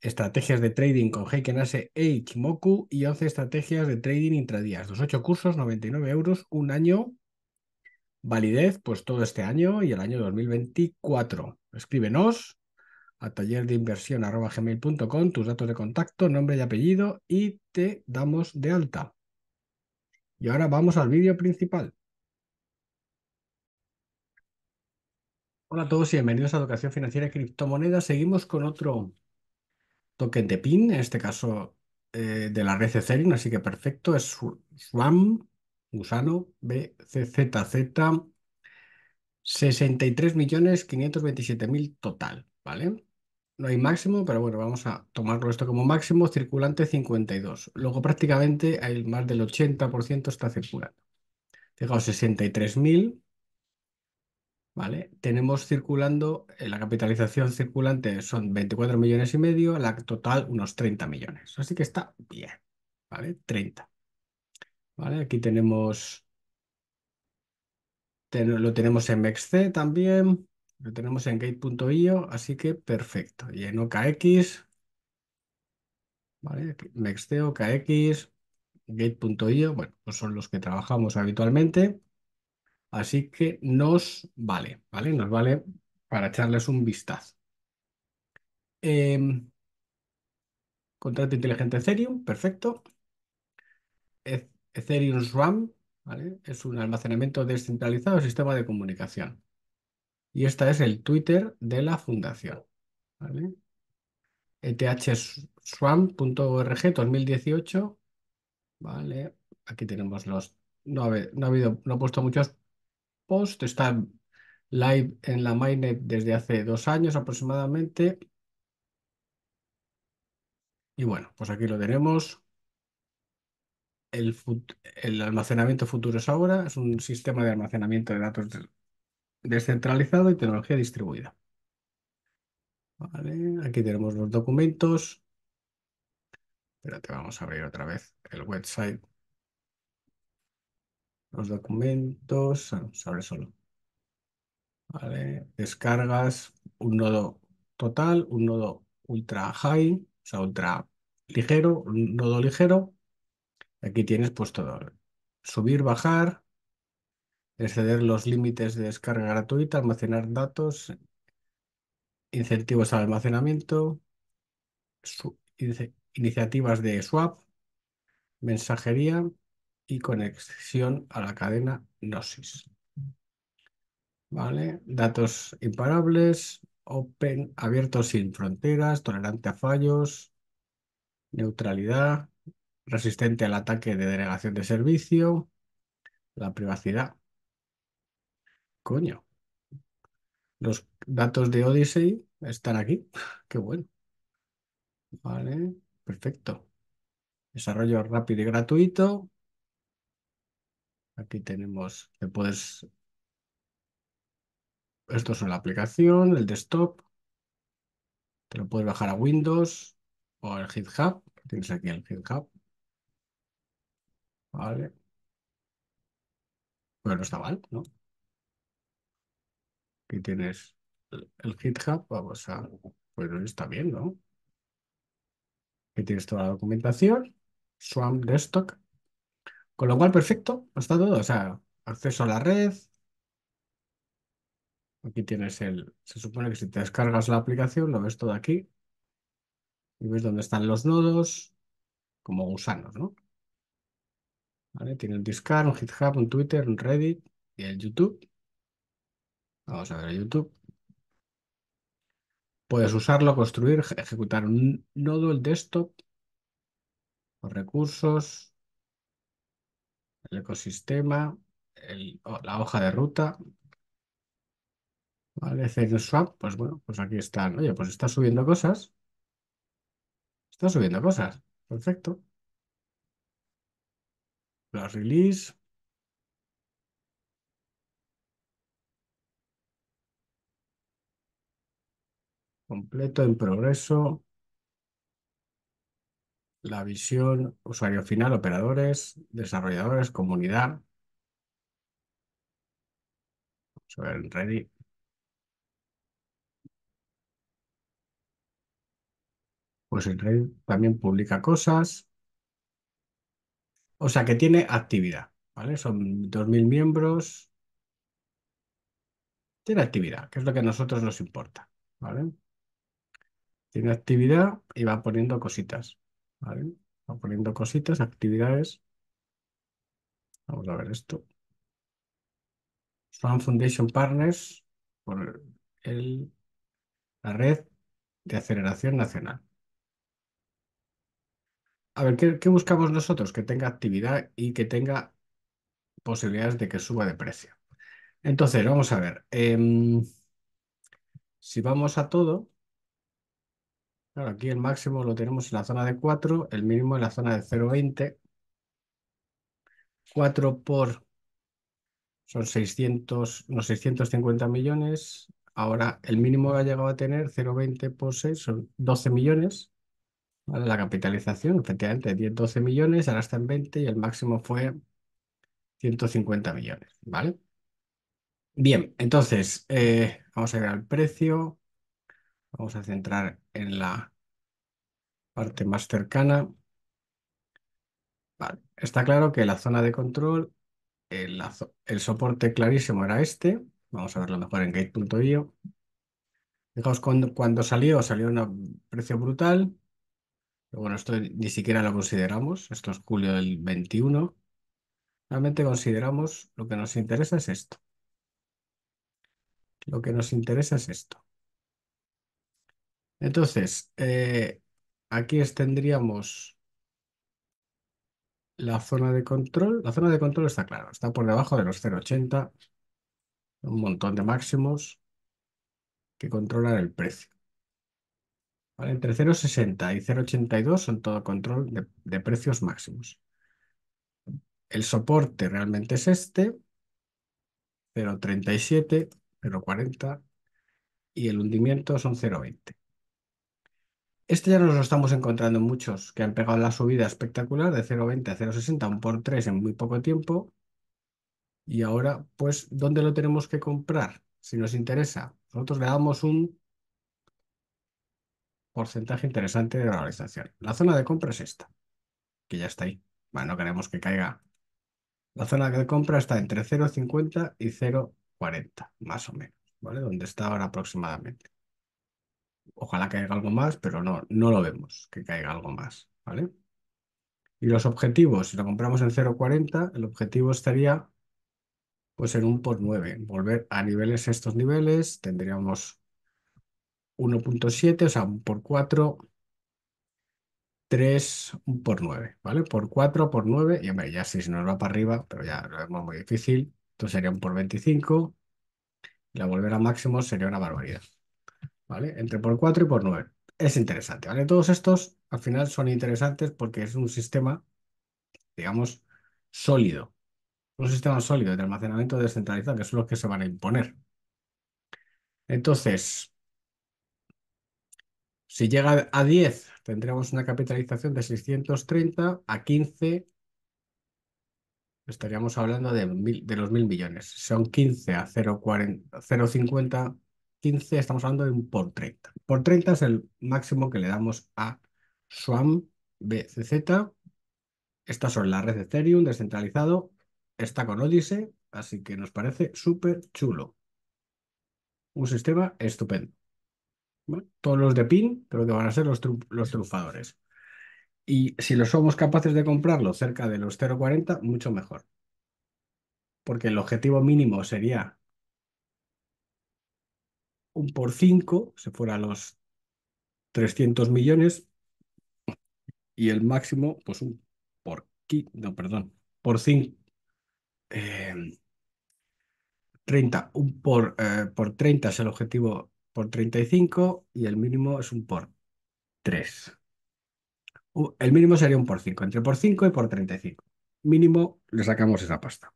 estrategias de trading con Heiken e Ichimoku y 11 estrategias de trading intradías. Los ocho cursos, 99 euros, un año, validez, pues todo este año y el año 2024. Escríbenos a taller tus datos de contacto, nombre y apellido y te damos de alta. Y ahora vamos al vídeo principal. Hola a todos y bienvenidos a Educación Financiera y Criptomonedas. Seguimos con otro token de PIN, en este caso eh, de la red Ethereum, así que perfecto, es SWAM, gusano, BCZZ, 63.527.000 total, ¿vale? No hay máximo, pero bueno, vamos a tomarlo esto como máximo, circulante 52. Luego prácticamente el más del 80% está circulando. Fijaos, 63.000 ¿vale? Tenemos circulando, eh, la capitalización circulante son 24 millones y medio, la total unos 30 millones. Así que está bien, ¿vale? 30. ¿Vale? Aquí tenemos, lo tenemos en MEXC también, lo tenemos en gate.io, así que perfecto. Y en OKX, ¿vale? MEXC, OKX, gate.io, bueno, pues son los que trabajamos habitualmente. Así que nos vale, ¿vale? Nos vale para echarles un vistazo. Em, contrato inteligente Ethereum, perfecto. E-, Ethereum SRAM, ¿vale? Es un almacenamiento descentralizado, sistema de comunicación. Y esta es el Twitter de la fundación, ¿vale? ethswam.org 2018, ¿vale? Aquí tenemos los... No, ha, no ha habido, no he puesto muchos post, está live en la mainnet desde hace dos años aproximadamente. Y bueno, pues aquí lo tenemos. El, el almacenamiento futuro es ahora, es un sistema de almacenamiento de datos descentralizado y tecnología distribuida. aquí tenemos los documentos. Espérate, vamos a abrir otra vez el website los documentos, sobre solo. Vale. Descargas, un nodo total, un nodo ultra high, o sea, ultra ligero, un nodo ligero. Aquí tienes pues todo. Subir, bajar, exceder los límites de descarga gratuita, almacenar datos, incentivos al almacenamiento, iniciativas de swap, mensajería, y conexión a la cadena Gnosis. ¿Vale? Datos imparables, open, abierto sin fronteras, tolerante a fallos, neutralidad, resistente al ataque de denegación de servicio, la privacidad. Coño. Los datos de Odyssey están aquí. Qué bueno. Vale, perfecto. Desarrollo rápido y gratuito. Aquí tenemos que puedes... Esto es la aplicación, el desktop. Te lo puedes bajar a Windows o al GitHub. Tienes aquí el GitHub. Vale. bueno no está mal, ¿no? Aquí tienes el GitHub. Vamos a... Bueno, pues está bien, ¿no? Aquí tienes toda la documentación. Swamp Desktop con lo cual, perfecto, está todo. O sea, acceso a la red. Aquí tienes el. Se supone que si te descargas la aplicación, lo ves todo aquí. Y ves dónde están los nodos, como gusanos, ¿no? Tiene un Discord, un GitHub, un Twitter, un Reddit y el YouTube. Vamos a ver el YouTube. Puedes usarlo, construir, ejecutar un nodo, el desktop, los recursos, el ecosistema, la hoja de ruta. ¿Vale? CNSwap, pues bueno, pues aquí están. Oye, pues está subiendo cosas. Está subiendo cosas. Perfecto. La release. Completo, en progreso la visión, usuario final, operadores, desarrolladores, comunidad. Vamos a ver en Pues en también publica cosas. O sea que tiene actividad, ¿vale? Son 2.000 miembros. Tiene actividad, que es lo que a nosotros nos importa, ¿vale? Tiene actividad y va poniendo cositas. ¿Vale? poniendo cositas, actividades. Vamos a ver esto. Swan Foundation Partners por la red de aceleración nacional. A ver, ¿qué, buscamos nosotros? Que tenga actividad y que tenga posibilidades de que suba de precio. Entonces, vamos a ver. Em, si vamos a todo, aquí el máximo lo tenemos en la zona de 4, el mínimo en la zona de 0,20. 4 por son 600, unos 650 millones. Ahora el mínimo ha llegado a tener 0,20 por 6 son 12 millones. ¿Vale? La capitalización, efectivamente, 10, 12 millones, ahora está en 20 y el máximo fue 150 millones. ¿Vale? Bien, entonces eh, vamos a ver al precio. Vamos a centrar en la parte más cercana. Está claro que la zona de control, el, soporte clarísimo era este. Vamos a verlo mejor en gate.io. Fijaos, cuando, salió, salió a un precio brutal. bueno, esto ni siquiera lo consideramos. Esto es julio del 21. Realmente consideramos lo que nos interesa es esto. Lo que nos interesa es esto. Entonces, eh, aquí extendríamos tendríamos la zona de control. La zona de control está claro, está por debajo de los 0,80, un montón de máximos que controlan el precio. Entre 0,60 y 0,82 son todo control de, de precios máximos. El soporte realmente es este, 0,37, 0,40 y el hundimiento son 0,20. Este ya nos lo estamos encontrando muchos, que han pegado la subida espectacular de 0,20 a 0,60, un por 3 en muy poco tiempo. Y ahora, pues, ¿dónde lo tenemos que comprar? Si nos interesa, nosotros le damos un porcentaje interesante de valorización. La zona de compra es esta, que ya está ahí. Bueno, no queremos que caiga. La zona de compra está entre 0,50 y 0,40, más o menos, ¿vale? Donde está ahora aproximadamente. Ojalá caiga algo más, pero no, no lo vemos que caiga algo más, ¿vale? Y los objetivos, si lo compramos en 0.40, el objetivo estaría pues en un por 9, volver a niveles estos niveles, tendríamos 1.7, o sea, un por 4, 3, un por 9, ¿vale? Por 4, por 9, y hombre, ya sé si nos va para arriba, pero ya lo vemos muy difícil, entonces sería un por 25, y la volver a máximo sería una barbaridad. ¿vale? Entre por 4 y por 9. Es interesante, ¿vale? Todos estos al final son interesantes porque es un sistema, digamos, sólido. Un sistema sólido de almacenamiento descentralizado, que son los que se van a imponer. Entonces, si llega a 10, tendríamos una capitalización de 630, a 15 estaríamos hablando de, mil, de los mil millones. Son 15 a 0,50 15 estamos hablando de un por 30. Por 30 es el máximo que le damos a SWAM BCZ. Estas son la red Ethereum, descentralizado. Está con Odyssey, así que nos parece súper chulo. Un sistema estupendo. Todos los de PIN creo que van a ser los, Y si lo somos capaces de comprarlo cerca de los 0,40, mucho mejor. Porque el objetivo mínimo sería un por 5, se fuera a los 300 millones, y el máximo, pues un por no, perdón, por 5, 30, em, un por, eh, por 30 es el objetivo por 35 y el mínimo es un por 3. El mínimo sería un por 5, entre por 5 y por 35. Mínimo le sacamos esa pasta.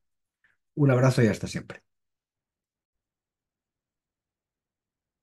Un abrazo y hasta siempre.